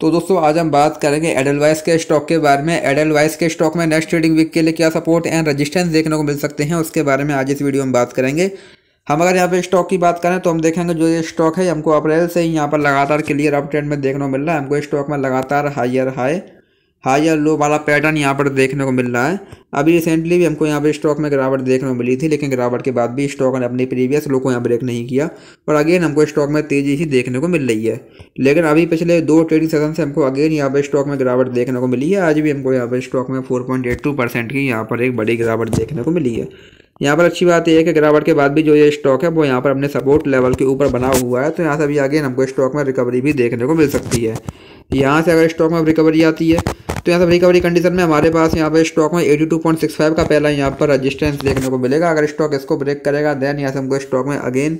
तो दोस्तों आज हम बात करेंगे एडलवाइस के स्टॉक के बारे में एडलवाइस के स्टॉक में नेक्स्ट ट्रेडिंग वीक के लिए क्या सपोर्ट एंड रेजिस्टेंस देखने को मिल सकते हैं उसके बारे में आज इस वीडियो में बात करेंगे हम अगर यहाँ पे स्टॉक की बात करें तो हम देखेंगे जो ये स्टॉक है हमको अप्रैल से ही यहाँ पर लगातार क्लियर अप ट्रेंड में देखने को मिल रहा है हमको स्टॉक में लगातार हाइयर हाई हाई या लो वाला पैटर्न यहाँ पर देखने को मिल रहा है अभी रिसेंटली भी हमको यहाँ पर स्टॉक में गिरावट देखने को मिली थी लेकिन गिरावट के बाद भी स्टॉक ने अपने प्रीवियस लो को यहाँ ब्रेक नहीं किया और अगेन हमको स्टॉक में तेज़ी ही देखने को मिल रही है लेकिन अभी पिछले दो ट्रेडिंग सेशन से हमको अगेन यहाँ पर स्टॉक में गिरावट देखने को मिली है आज भी हमको यहाँ पर स्टॉक में फोर की यहाँ पर एक बड़ी गिरावट देखने को मिली है यहाँ पर अच्छी बात यह है कि गिरावट के बाद भी जो ये स्टॉक है वो यहाँ पर अपने सपोर्ट लेवल के ऊपर बना हुआ है तो यहाँ से अभी अगेन हमको स्टॉक में रिकवरी भी देखने को मिल सकती है यहाँ से अगर स्टॉक में रिकवरी आती है तो यहाँ सब रिकवरी कंडीशन में हमारे पास यहाँ पर स्टॉक में eighty two point six five का पहला यहाँ पर रजिस्टेंस देखने को मिलेगा अगर स्टॉक इसको ब्रेक करेगा देन यहाँ से हमको स्टॉक में अगेन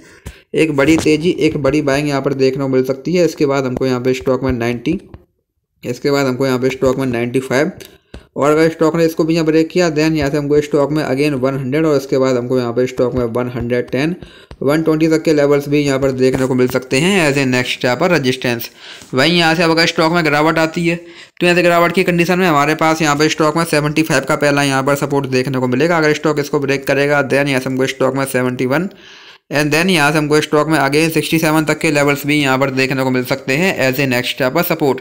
एक बड़ी तेजी एक बड़ी बाइंग यहाँ पर देखने को मिल सकती है इसके बाद हमको यहाँ पे स्टॉक में नाइन्टी इसके बाद हमको यहाँ पे स्टॉक में नाइन्टी फाइव और अगर स्टॉक ने इसको भी यहाँ ब्रेक किया देन यहाँ से हमको स्टॉक में अगेन 100 और इसके बाद हमको यहाँ पर स्टॉक में 110 120 तक के लेवल्स भी यहाँ पर देखने को मिल सकते हैं एज ए नेक्स्ट यहाँ पर रजिस्टेंस वहीं यहाँ से अब अगर स्टॉक में गिरावट आती है तो यहाँ से गिरावट की कंडीशन में हमारे पास यहाँ पर स्टॉक में सेवेंटी का पहला यहाँ पर सपोर्ट देखने को मिलेगा अगर स्टॉक इसको ब्रेक करेगा देन यहाँ से हमको स्टॉक में सेवेंटी एंड देन यहाँ से हमको स्टॉक में आगे 67 तक के लेवल्स भी यहाँ पर देखने को मिल सकते हैं एज ए नेक्स्ट यहाँ पर सपोर्ट